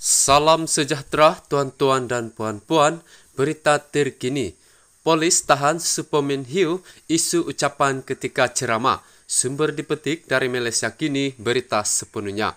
Salam sejahtera tuan-tuan dan puan-puan. Berita terkini. Polis tahan Superman Hugh isu ucapan ketika ceramah. Sumber dipetik dari Malaysia Kini berita sepenuhnya.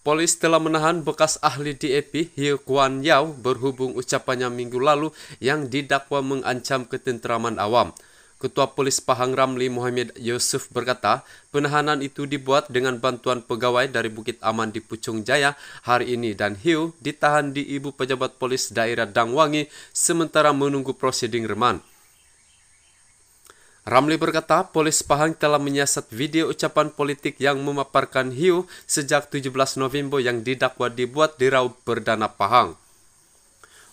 Polis telah menahan bekas ahli DAP Hugh Kwan Yao berhubung ucapannya minggu lalu yang didakwa mengancam ketenteraman awam. Ketua Polis Pahang Ramli Muhammad Yusuf berkata, penahanan itu dibuat dengan bantuan pegawai dari Bukit Aman di Pucung Jaya hari ini dan Hiu ditahan di ibu pejabat polis daerah Dangwangi sementara menunggu prosiding reman. Ramli berkata, polis Pahang telah menyiasat video ucapan politik yang memaparkan Hiu sejak 17 November yang didakwa dibuat di Raub Perdana Pahang.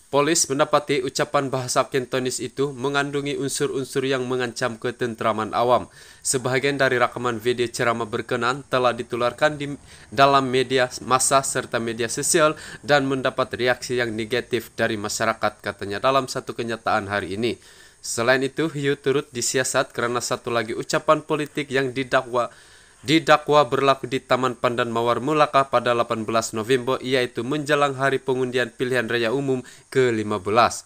Polis mendapati ucapan bahasa Kentonis itu mengandungi unsur-unsur yang mengancam ketentraman awam. Sebahagian dari rekaman video ceramah berkenan telah ditularkan di dalam media massa serta media sosial dan mendapat reaksi yang negatif dari masyarakat katanya dalam satu kenyataan hari ini. Selain itu, Hiu turut disiasat karena satu lagi ucapan politik yang didakwa Didakwa berlaku di Taman Pandan Mawar Mulaka pada 18 November yaitu menjelang hari pengundian pilihan raya umum ke-15.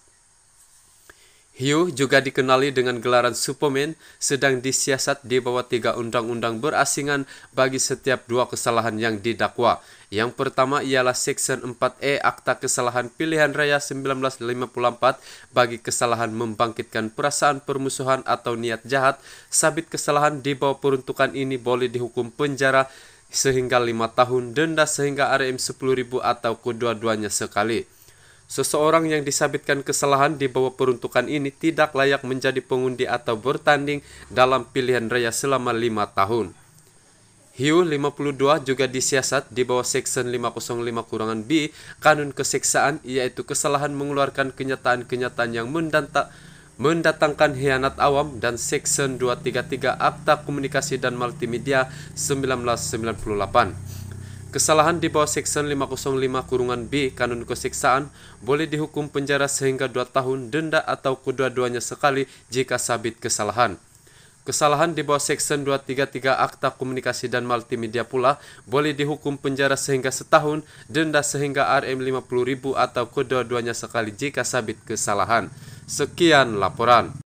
Hiu juga dikenali dengan gelaran Superman, sedang disiasat di bawah tiga undang-undang berasingan bagi setiap dua kesalahan yang didakwa. Yang pertama ialah seksyen 4E Akta Kesalahan Pilihan Raya 1954 bagi kesalahan membangkitkan perasaan permusuhan atau niat jahat. Sabit kesalahan di bawah peruntukan ini boleh dihukum penjara sehingga lima tahun, denda sehingga RM 10.000 atau kedua-duanya sekali. Seseorang yang disabitkan kesalahan di bawah peruntukan ini tidak layak menjadi pengundi atau bertanding dalam pilihan raya selama lima tahun. Hiu 52 juga disiasat di bawah Section 505-B kurangan Kanun Keseksaan yaitu kesalahan mengeluarkan kenyataan-kenyataan yang mendanta, mendatangkan hianat awam dan Section 233 Akta Komunikasi dan Multimedia 1998. Kesalahan di bawah Seksyen 505 kurungan B Kanun Kesiksaan boleh dihukum penjara sehingga 2 tahun denda atau kedua-duanya sekali jika sabit kesalahan. Kesalahan di bawah Seksyen 233 Akta Komunikasi dan Multimedia pula boleh dihukum penjara sehingga setahun, denda sehingga RM50.000 atau kedua-duanya sekali jika sabit kesalahan. Sekian laporan.